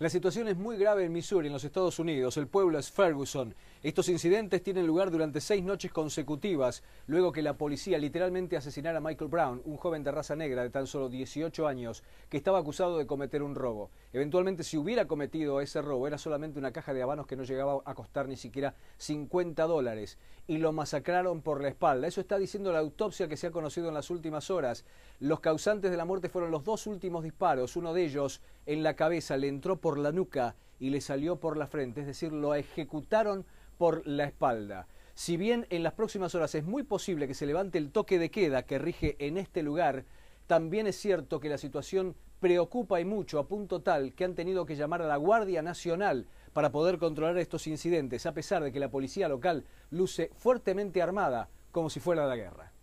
La situación es muy grave en Missouri, en los Estados Unidos. El pueblo es Ferguson. Estos incidentes tienen lugar durante seis noches consecutivas, luego que la policía literalmente asesinara a Michael Brown, un joven de raza negra de tan solo 18 años, que estaba acusado de cometer un robo. Eventualmente, si hubiera cometido ese robo, era solamente una caja de habanos que no llegaba a costar ni siquiera 50 dólares. Y lo masacraron por la espalda. Eso está diciendo la autopsia que se ha conocido en las últimas horas. Los causantes de la muerte fueron los dos últimos disparos. Uno de ellos en la cabeza le entró por por la nuca y le salió por la frente, es decir, lo ejecutaron por la espalda. Si bien en las próximas horas es muy posible que se levante el toque de queda que rige en este lugar, también es cierto que la situación preocupa y mucho a punto tal que han tenido que llamar a la Guardia Nacional para poder controlar estos incidentes, a pesar de que la policía local luce fuertemente armada como si fuera la guerra.